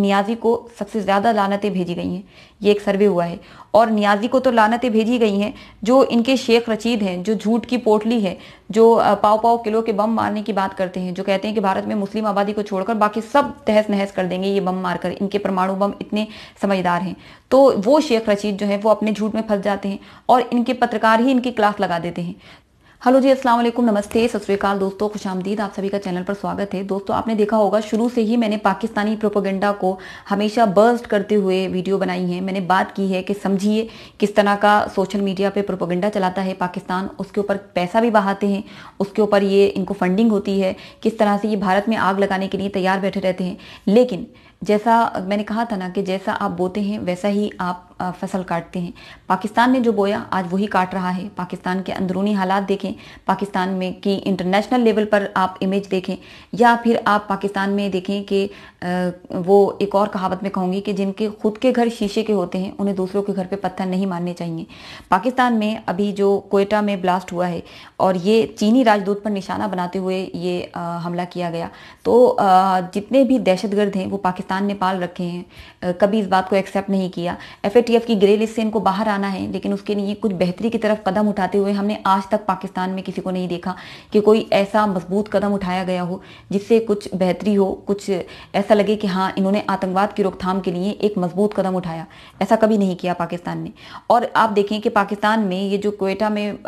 नियाजी को सबसे ज़्यादा लानतें भेजी गई हैं ये एक सर्वे हुआ है और नियाजी को तो लानतें भेजी गई हैं जो इनके शेख रचीद हैं जो झूठ की पोटली है जो पाव पाव किलो के बम मारने की बात करते हैं जो कहते हैं कि भारत में मुस्लिम आबादी को छोड़कर बाकी सब तहस नहस कर देंगे ये बम मारकर इनके परमाणु बम इतने समझदार हैं तो वो शेख रचीद जो है वो अपने झूठ में फंस जाते हैं और इनके पत्रकार ही इनकी क्लास लगा देते हैं हेलो जी अस्सलाम वालेकुम नमस्ते सत दोस्तों खुश आमदीद आप सभी का चैनल पर स्वागत है दोस्तों आपने देखा होगा शुरू से ही मैंने पाकिस्तानी प्रोपोगंडा को हमेशा बर्स्ट करते हुए वीडियो बनाई है मैंने बात की है कि समझिए किस तरह का सोशल मीडिया पे प्रोपोगंडा चलाता है पाकिस्तान उसके ऊपर पैसा भी बहाते हैं उसके ऊपर ये इनको फंडिंग होती है किस तरह से ये भारत में आग लगाने के लिए तैयार बैठे रहते हैं लेकिन जैसा मैंने कहा था ना कि जैसा आप बोते हैं वैसा ही आप फसल काटते हैं पाकिस्तान ने जो बोया आज वही काट रहा है पाकिस्तान के अंदरूनी हालात देखें पाकिस्तान में की इंटरनेशनल लेवल पर आप इमेज देखें या फिर आप पाकिस्तान में देखें कि वो एक और कहावत में कहूँगी कि जिनके खुद के घर शीशे के होते हैं उन्हें दूसरों के घर पर पत्थर नहीं मारने चाहिए पाकिस्तान में अभी जो कोयटा में ब्लास्ट हुआ है और ये चीनी राजदूत पर निशाना बनाते हुए ये हमला किया गया तो जितने भी दहशतगर्द हैं वो पाकिस्तान ने पाल रखे हैं कभी इस बात को एक्सेप्ट नहीं किया एफ एफ की ग्रे लिस्ट से इनको बाहर आना है लेकिन उसके लिए कुछ बेहतरी की तरफ कदम उठाते हुए हमने आज तक पाकिस्तान में किसी को नहीं देखा कि कोई ऐसा मजबूत कदम उठाया गया हो जिससे कुछ बेहतरी हो कुछ ऐसा लगे कि हाँ इन्होंने आतंकवाद की रोकथाम के लिए एक मजबूत कदम उठाया ऐसा कभी नहीं किया पाकिस्तान ने और आप देखें कि पाकिस्तान में ये जो कोयटा में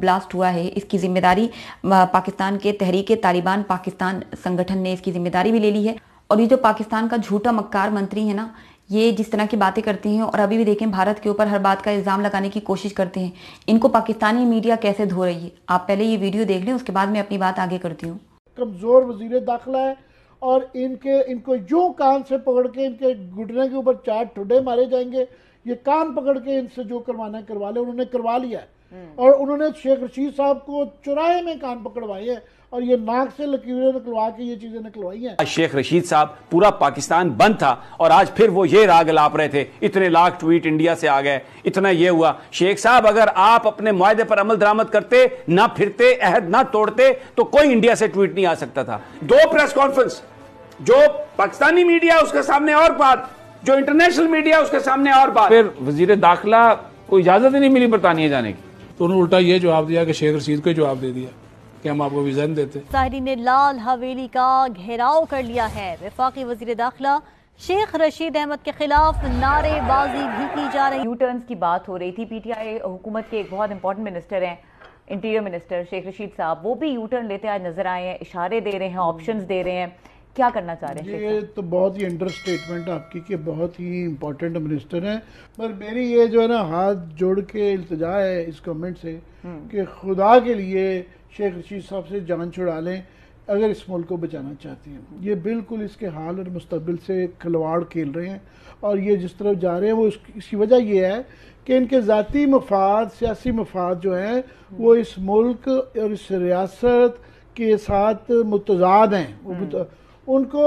ब्लास्ट हुआ है इसकी जिम्मेदारी पाकिस्तान के तहरीक तालिबान पाकिस्तान संगठन ने इसकी जिम्मेदारी भी ले ली है और ये जो पाकिस्तान का झूठा मक्कार मंत्री है ना ये जिस तरह की बातें करती हैं और अभी भी देखें भारत के ऊपर हर बात का इल्ज़ाम लगाने की कोशिश करते हैं इनको पाकिस्तानी मीडिया कैसे धो रही है आप पहले ये वीडियो देख लें उसके बाद मैं अपनी बात आगे करती हूँ कमज़ोर वजीर दाखिला है और इनके इनको यूँ कान से पकड़ के इनके घुटने के ऊपर चार ठुडे मारे जाएंगे ये कान पकड़ के इनसे जो करवाना है करवा ले उन्होंने करवा लिया है हम्म। और उन्होंने शेख रशीद साहब को चुराहे में कान पकड़वाए हैं और ये नाक से लकीरें निकलवा के ये चीजें निकलवाई हैं शेख रशीद साहब पूरा पाकिस्तान बंद था और आज फिर वो ये राग लाप रहे थे इतने लाख ट्वीट इंडिया से आ गए इतना ये हुआ शेख साहब अगर आप अपने मुआदे पर अमल दरामद करते ना फिरते अहद ना तोड़ते तो कोई इंडिया से ट्वीट नहीं आ सकता था दो प्रेस कॉन्फ्रेंस जो पाकिस्तानी मीडिया उसके सामने और बात जो इंटरनेशनल मीडिया उसके सामने और बात फिर वजीर दाखिला को इजाजत ही नहीं मिली बरतानिया जाने की तो उन्होंने उल्टा ये जवाब दिया कि शेख रशीद को जवाब दे दिया कि हम आपको विजन देते साहरी ने लाल हवेली का घेराव कर लिया है विफाक वजीर दाखिला शेख रशीद अहमद के खिलाफ नारेबाजी भी की जा रही यू टर्न की बात हो रही थी पीटीआई हुकूमत के एक बहुत इंपॉर्टेंट मिनिस्टर हैं इंटीरियर मिनिस्टर शेख रशीद साहब वो भी यू टर्न लेते आज नजर आए हैं इशारे दे रहे हैं ऑप्शंस दे रहे हैं क्या करना चाह रहे हैं ये तो बहुत ही इंटर स्टेटमेंट आपकी कि बहुत ही इम्पोर्टेंट मिनिस्टर हैं पर मेरी ये जो है ना हाथ जोड़ के इल्तजा है इस गवर्नमेंट से हम्म। कि खुदा के लिए शेख रशीद साहब से जान छुड़ा लें अगर इस मुल्क को बचाना चाहते हैं ये बिल्कुल इसके हाल और मुस्तबिल से खिलवाड़ खेल रहे हैं और ये जिस तरफ जा रहे हैं वो इसकी वजह यह है कि इनके ज़ाती मफाद सियासी मफाद जो हैं वो इस मुल्क और इस रियासत के साथ मुतजाद हैं वो हम्म। उनको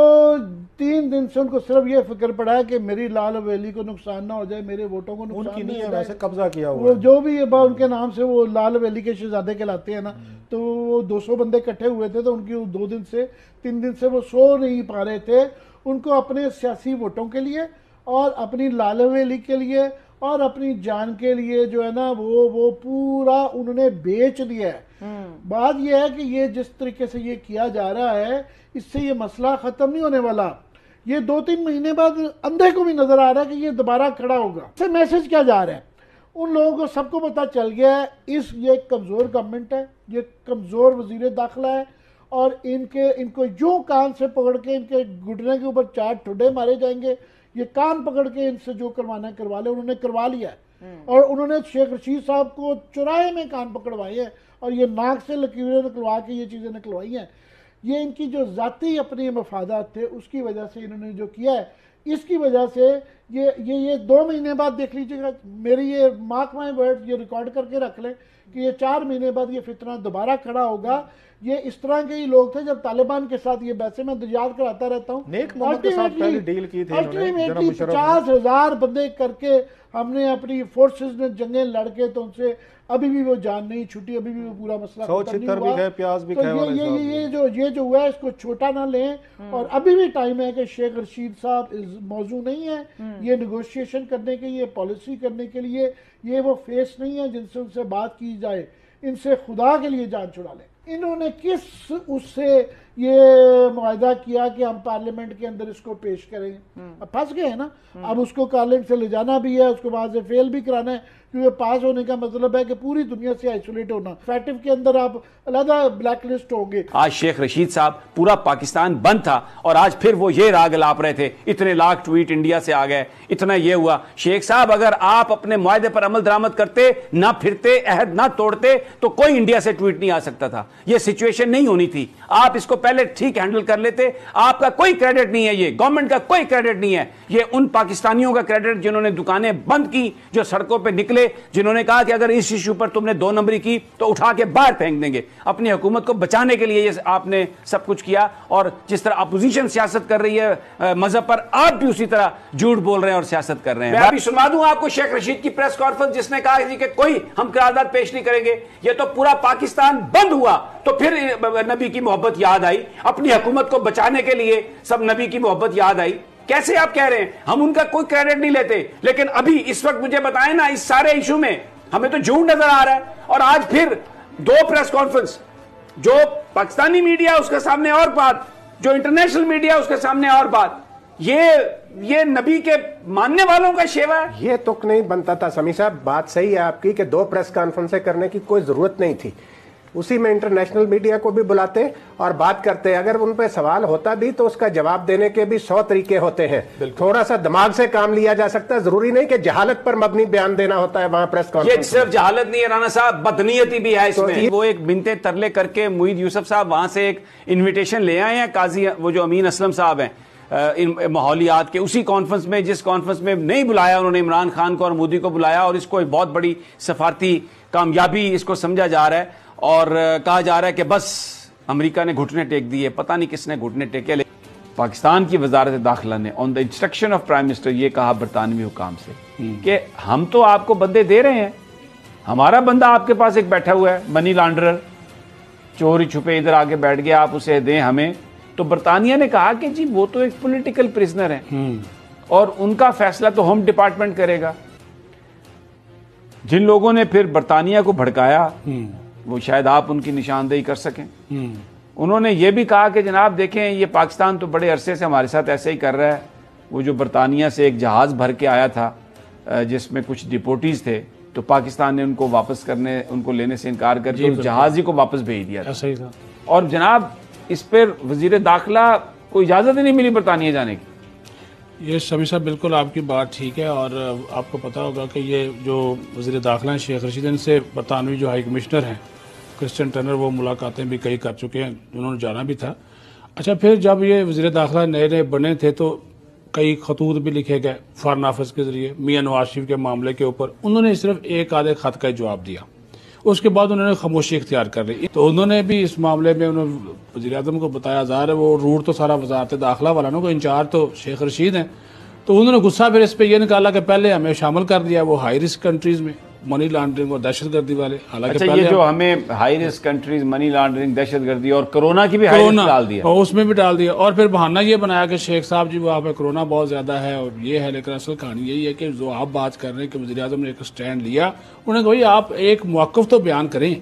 तीन दिन से उनको सिर्फ ये फिक्र पड़ा है कि मेरी लाल हवेली को नुकसान ना हो जाए मेरे वोटों को नुकसान उनकी नहीं है वैसे कब्जा किया हुआ वो जो भी ये उनके नाम से वो लाल हवेली के शहजादे कहलाते हैं ना तो वो दो सौ बंदे इकट्ठे हुए थे तो उनकी दो दिन से तीन दिन से वो सो नहीं पा रहे थे उनको अपने सियासी वोटों के लिए और अपनी लाल हवेली के लिए और अपनी जान के लिए जो है ना वो वो पूरा उन्होंने बेच दिया है हम्म। बात यह है कि ये जिस तरीके से ये किया जा रहा है इससे ये मसला ख़त्म नहीं होने वाला ये दो तीन महीने बाद अंधे को भी नज़र आ रहा है कि ये दोबारा खड़ा होगा इससे मैसेज क्या जा रहा है उन लोगों को सबको पता चल गया है इस ये कमज़ोर गवर्नमेंट है ये कमज़ोर वजीर दाखिला है और इनके इनको यूं कान से पकड़ के इनके घुटने के ऊपर चार ठुडे मारे जाएंगे ये कान पकड़ के इनसे जो करवाना है करवा ले उन्होंने करवा लिया हम्म। और उन्होंने शेख रशीद साहब को चुराए में कान पकड़वाए हैं और ये नाक से लकीरें निकलवा के ये चीज़ें निकलवाई हैं ये इनकी जो ज़ाती अपने मफादात थे उसकी वजह से इन्होंने जो किया है इसकी वजह से ये ये ये दो महीने बाद देख लीजिएगा मेरी ये मार्क माई वर्ड ये रिकॉर्ड करके रख लें कि ये चार महीने बाद ये फितना दोबारा खड़ा होगा ये इस तरह के ही लोग थे जब तालिबान के साथ ये बैसे मैं तो याद कराता रहता हूँ पचास हजार बंदे करके हमने अपनी फोर्सेस ने जंगे लड़के तो उनसे अभी भी वो जान नहीं छुटी अभी भी वो पूरा मसला भी प्याज भी तो ये ये ये जो ये जो हुआ है इसको छोटा ना लें हम्म। और अभी भी टाइम है कि शेख रशीद साहब इस मौजू नहीं है हम्म। ये निगोशिएशन करने के लिए पॉलिसी करने के लिए ये वो फेस नहीं है जिनसे उनसे बात की जाए इनसे खुदा के लिए जान छुड़ा लें इन्होंने किस उससे ये मुआदा किया कि हम पार्लियामेंट के अंदर इसको पेश करें हम्म। अब फंस गए हैं ना हम्म। अब उसको पार्लियामेंट से ले जाना भी है उसको वहां से फेल भी कराना है क्योंकि पास होने का मतलब है कि पूरी दुनिया से आइसोलेट होना फैटिव के अंदर आप अलग ब्लैक लिस्ट होंगे आज शेख रशीद साहब पूरा पाकिस्तान बंद था और आज फिर वो ये राग लाप रहे थे इतने लाख ट्वीट इंडिया से आ गए इतना ये हुआ शेख साहब अगर आप अपने मुआदे पर अमल दरामद करते ना फिरते अहद ना तोड़ते तो कोई इंडिया से ट्वीट नहीं आ सकता था ये सिचुएशन नहीं होनी थी आप इसको पहले ठीक हैंडल कर लेते आपका कोई क्रेडिट नहीं है ये गवर्नमेंट का कोई क्रेडिट नहीं है ये उन पाकिस्तानियों का क्रेडिट जिन्होंने दुकानें बंद की जो सड़कों पर निकले निकले जिन्होंने कहा कि अगर इस इशू पर तुमने दो नंबरी की तो उठा के बाहर फेंक देंगे अपनी हुकूमत को बचाने के लिए ये आपने सब कुछ किया और जिस तरह अपोजिशन सियासत कर रही है मजहब पर आप भी उसी तरह झूठ बोल रहे हैं और सियासत कर रहे हैं मैं अभी सुना दूं आपको शेख रशीद की प्रेस कॉन्फ्रेंस जिसने कहा कि कोई हम करारदाद पेश नहीं करेंगे ये तो पूरा पाकिस्तान बंद हुआ तो फिर नबी की मोहब्बत याद आई अपनी हुकूमत को बचाने के लिए सब नबी की मोहब्बत याद आई कैसे आप कह रहे हैं हम उनका कोई क्रेडिट नहीं लेते लेकिन अभी इस वक्त मुझे बताएं ना इस सारे इशू में हमें तो झूठ नजर आ रहा है और आज फिर दो प्रेस कॉन्फ्रेंस जो पाकिस्तानी मीडिया उसके सामने और बात जो इंटरनेशनल मीडिया उसके सामने और बात ये ये नबी के मानने वालों का शेवा है ये तुक तो नहीं बनता था समी साहब बात सही है आपकी कि दो प्रेस कॉन्फ्रेंसें करने की कोई जरूरत नहीं थी उसी में इंटरनेशनल मीडिया को भी बुलाते और बात करते अगर उन पर सवाल होता भी तो उसका जवाब देने के भी सौ तरीके होते हैं थोड़ा सा दिमाग से काम लिया जा सकता है जरूरी नहीं कि जहालत पर मबनी बयान देना होता है वहां प्रेस कॉन्फ्रेंस सिर्फ जहालत नहीं है राना साहब बदनीयती भी है इसमें तो वो एक बिनते तरले करके मुहीद यूसुफ साहब वहां से एक इन्विटेशन ले आए हैं काजी वो जो अमीन असलम साहब हैं इन माहौलियात के उसी कॉन्फ्रेंस में जिस कॉन्फ्रेंस में नहीं बुलाया उन्होंने इमरान खान को और मोदी को बुलाया और इसको एक बहुत बड़ी सफारती कामयाबी इसको समझा जा रहा है और कहा जा रहा है कि बस अमेरिका ने घुटने टेक दिए पता नहीं किसने घुटने टेके ले पाकिस्तान की वजारत दाखिला ने on the instruction of prime minister ये कहा बरतानवी हुकाम से हम्म। कि हम तो आपको बंदे दे रहे हैं हमारा बंदा आपके पास एक बैठा हुआ है मनी लॉन्ड्रर चोरी छुपे इधर आके बैठ गया आप उसे दें हमें तो बरतानिया ने कहा कि जी वो तो एक पॉलिटिकल प्रिजनर है और उनका फैसला तो होम डिपार्टमेंट करेगा जिन लोगों ने फिर बरतानिया को भड़काया हम्म। वो शायद आप उनकी निशानदेही कर सकें हम्म। उन्होंने ये भी कहा कि जनाब देखें ये पाकिस्तान तो बड़े अरसे से हमारे साथ ऐसे ही कर रहा है वो जो बरतानिया से एक जहाज़ भर के आया था जिसमें कुछ डिपोटीज़ थे तो पाकिस्तान ने उनको वापस करने उनको लेने से इनकार कर दिया जहाज़ ही को वापस भेज दिया था और जनाब इस पर वजीर दाखिला को इजाज़त ही नहीं मिली बरतानिया जाने की ये शमी साहब बिल्कुल आपकी बात ठीक है और आपको पता होगा कि ये जो वजीर दाखिला हैं शेख रशीदन से बरतानवी जो हाई कमिश्नर हैं क्रिस्टन टर्नर वो मुलाकातें भी कई कर चुके हैं उन्होंने जाना भी था अच्छा फिर जब ये वजीर दाखिला नए नए बने थे तो कई खतूत भी लिखे गए फॉरन ऑफिस के जरिए मियाँ नवाज शरीफ के मामले के ऊपर उन्होंने सिर्फ एक आधे खत का जवाब दिया उसके बाद उन्होंने खामोशी इख्तियार कर ली तो उन्होंने भी इस मामले में उन्होंने वजी अजम को बताया जा रहा है वो रूट तो सारा वजारत दाखिला वाला ना इंचार्ज तो शेख रशीद हैं तो उन्होंने गुस्सा फिर इस पर यह निकाला कि पहले हमें शामिल कर दिया वो हाई रिस्क कंट्रीज़ में मनी लॉन्ड्रिंग और दहशतगर्दी वाले हालांकि अच्छा ये जो हमें high risk countries money laundering दहशतगर्दी और कोरोना की भी कोरोना डाल दिया उसमें भी डाल दिया और फिर बहाना ये बनाया कि शेख साहब जी वहाँ पे कोरोना बहुत ज्यादा है और ये है लेकिन असल कहानी यही है कि जो आप बात कर रहे हैं कि वजी अजम ने एक स्टैंड लिया उन्होंने कहा आप एक मौकफ तो बयान करें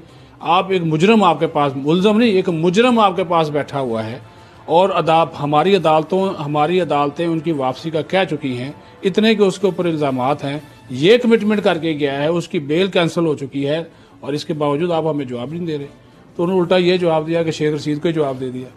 आप एक मुजरम आपके पास मुलजम नहीं एक मुजरम आपके पास बैठा हुआ है और अदाब हमारी अदालतों हमारी अदालतें उनकी वापसी का कह चुकी हैं इतने के उसके ऊपर इल्ज़ाम हैं ये कमिटमेंट करके गया है उसकी बेल कैंसिल हो चुकी है और इसके बावजूद आप हमें जवाब नहीं दे रहे तो उन्होंने उल्टा ये जवाब दिया कि शेख रशीद को जवाब दे दिया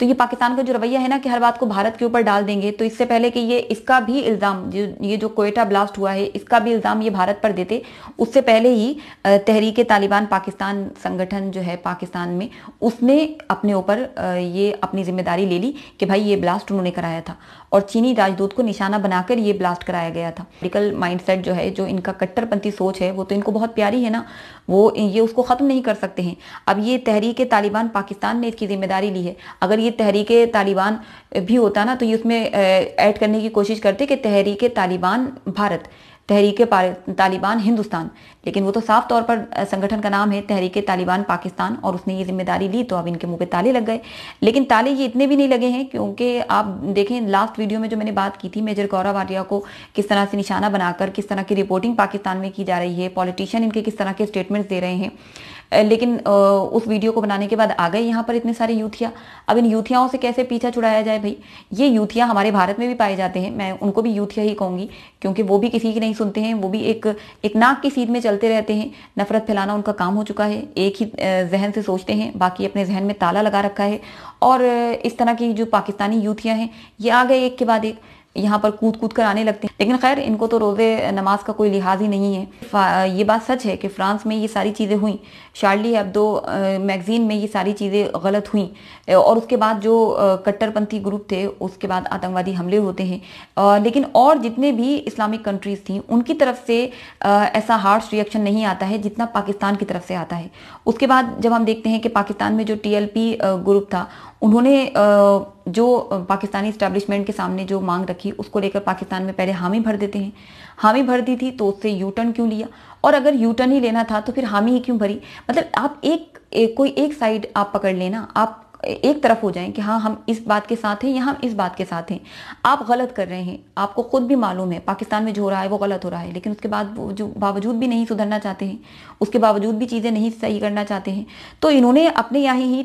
तो ये पाकिस्तान का जो रवैया है ना कि हर बात को भारत के ऊपर डाल देंगे तो इससे पहले कि ये इसका भी इल्ज़ाम ये जो कोयटा ब्लास्ट हुआ है इसका भी इल्ज़ाम ये भारत पर देते उससे पहले ही तहरीक तालिबान पाकिस्तान संगठन जो है पाकिस्तान में उसने अपने ऊपर ये अपनी जिम्मेदारी ले ली कि भाई ये ब्लास्ट उन्होंने कराया था और चीनी राजदूत को निशाना बनाकर ये ब्लास्ट कराया गया था पोलिटिकल माइंड जो है जो इनका कट्टरपंथी सोच है वो तो इनको बहुत प्यारी है ना वो ये उसको ख़त्म नहीं कर सकते हैं अब ये तहरीक तालिबान पाकिस्तान ने इसकी जिम्मेदारी ली है अगर ये ये तहरीक तालिबान भी होता ना तो ये उसमें ऐड करने की कोशिश करते कि तहरीक तालिबान भारत तहरीक तालिबान हिंदुस्तान लेकिन वो तो साफ तौर पर संगठन का नाम है तहरीक तालिबान पाकिस्तान और उसने ये जिम्मेदारी ली तो अब इनके मुंह पे ताले लग गए लेकिन ताले ये इतने भी नहीं लगे हैं क्योंकि आप देखें लास्ट वीडियो में जो मैंने बात की थी मेजर गौरव आर्या को किस तरह से निशाना बनाकर किस तरह की रिपोर्टिंग पाकिस्तान में की जा रही है पॉलिटिशियन इनके किस तरह के स्टेटमेंट्स दे रहे हैं लेकिन उस वीडियो को बनाने के बाद आ गए यहाँ पर इतने सारे यूथिया अब इन यूथियाओं से कैसे पीछा छुड़ाया जाए भाई ये यूथिया हमारे भारत में भी पाए जाते हैं मैं उनको भी यूथिया ही कहूँगी क्योंकि वो भी किसी की नहीं सुनते हैं वो भी एक एक नाक की सीध में चलते रहते हैं नफरत फैलाना उनका काम हो चुका है एक ही जहन से सोचते हैं बाकी अपने जहन में ताला लगा रखा है और इस तरह की जो पाकिस्तानी यूथियाँ हैं ये आ गए एक के बाद एक यहाँ पर कूद कूद कर आने लगते हैं लेकिन खैर इनको तो रोज़े नमाज का कोई लिहाज ही नहीं है ये बात सच है कि फ्रांस में ये सारी चीज़ें हुई शार्ली अब्दो मैगज़ीन में ये सारी चीज़ें गलत हुई और उसके बाद जो कट्टरपंथी ग्रुप थे उसके बाद आतंकवादी हमले होते हैं लेकिन और जितने भी इस्लामिक कंट्रीज़ थी उनकी तरफ से ऐसा हार्श रिएक्शन नहीं आता है जितना पाकिस्तान की तरफ से आता है उसके बाद जब हम देखते हैं कि पाकिस्तान में जो टी ग्रुप था उन्होंने जो पाकिस्तानी इस्टेब्लिशमेंट के सामने जो मांग रखी उसको लेकर पाकिस्तान में पहले हामी भर देते हैं हामी भर दी थी तो उससे यू टर्न क्यों लिया और अगर यू टर्न ही लेना था तो फिर हामी ही क्यों भरी मतलब आप एक, एक कोई एक साइड आप पकड़ लेना आप एक तरफ हो जाएं कि हाँ हम इस बात के साथ हैं या हम इस बात के साथ हैं आप गलत कर रहे हैं आपको खुद भी मालूम है पाकिस्तान में जो हो रहा है वो गलत हो रहा है लेकिन उसके बाद जो बावजूद भी नहीं सुधरना चाहते हैं उसके बावजूद भी चीज़ें नहीं सही करना चाहते हैं तो इन्होंने अपने यहाँ ही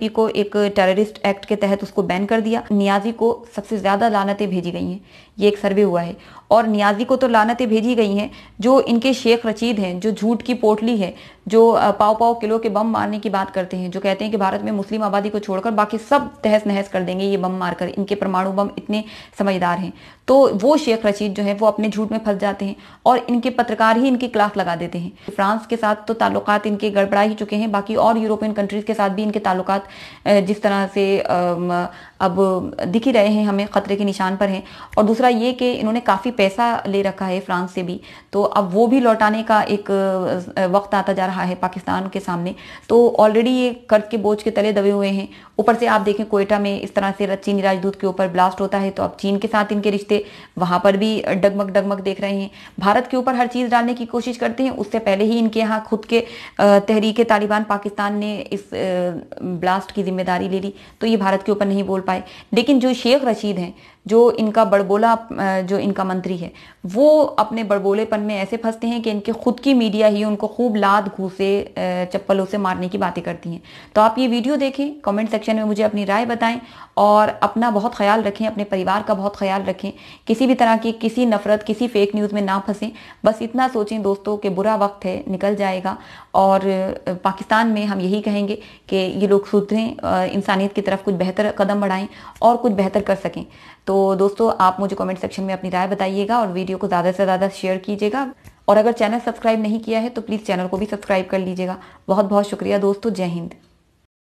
टी को एक टेररिस्ट एक्ट के तहत उसको बैन कर दिया नियाजी को सबसे ज़्यादा लानतें भेजी गई हैं ये एक सर्वे हुआ है और नियाजी को तो लानतें भेजी गई हैं जो इनके शेख रचीद हैं जो झूठ की पोटली है जो पाओ पाओ किलो के बम मारने की बात करते हैं जो कहते हैं कि भारत में मुस्लिम आबादी आबादी को छोड़कर बाकी सब तहस नहस कर देंगे ये बम मारकर इनके परमाणु बम इतने समझदार हैं तो वो शेख रशीद जो है वो अपने झूठ में फंस जाते हैं और इनके पत्रकार ही इनकी खिलाफ लगा देते हैं फ्रांस के साथ तो ताल्लुक इनके गड़बड़ा ही चुके हैं बाकी और यूरोपियन कंट्रीज के साथ भी इनके ताल्लुक जिस तरह से अब दिख ही रहे हैं हमें खतरे के निशान पर हैं और दूसरा ये कि इन्होंने काफ़ी पैसा ले रखा है फ्रांस से भी तो अब वो भी लौटाने का एक वक्त आता जा रहा है पाकिस्तान के सामने तो ऑलरेडी ये कर्ज के बोझ के तले दबे हुए हुए हैं ऊपर से आप देखें कोयटा में इस तरह से चीनी राजदूत के ऊपर ब्लास्ट होता है तो अब चीन के साथ इनके रिश्ते वहाँ पर भी डगमग डगमग देख रहे हैं भारत के ऊपर हर चीज़ डालने की कोशिश करते हैं उससे पहले ही इनके यहाँ खुद के तहरीक तालिबान पाकिस्तान ने इस ब्लास्ट की जिम्मेदारी ले ली तो ये भारत के ऊपर नहीं बोल पाए लेकिन जो शेख रशीद हैं जो इनका बड़बोला जो इनका मंत्री है वो अपने बड़बोलेपन में ऐसे फंसते हैं कि इनके खुद की मीडिया ही उनको खूब लाद घूसे चप्पलों से मारने की बातें करती हैं तो आप ये वीडियो देखें कमेंट सेक्शन में मुझे अपनी राय बताएं और अपना बहुत ख्याल रखें अपने परिवार का बहुत ख्याल रखें किसी भी तरह की किसी नफरत किसी फेक न्यूज़ में ना फंसें बस इतना सोचें दोस्तों कि बुरा वक्त है निकल जाएगा और पाकिस्तान में हम यही कहेंगे कि ये लोग सुधरें इंसानियत की तरफ कुछ बेहतर कदम बढ़ाएं और कुछ बेहतर कर सकें तो तो दोस्तों आप मुझे कमेंट सेक्शन में अपनी राय बताइएगा और वीडियो को ज़्यादा से ज़्यादा शेयर कीजिएगा और अगर चैनल सब्सक्राइब नहीं किया है तो प्लीज़ चैनल को भी सब्सक्राइब कर लीजिएगा बहुत बहुत शुक्रिया दोस्तों जय हिंद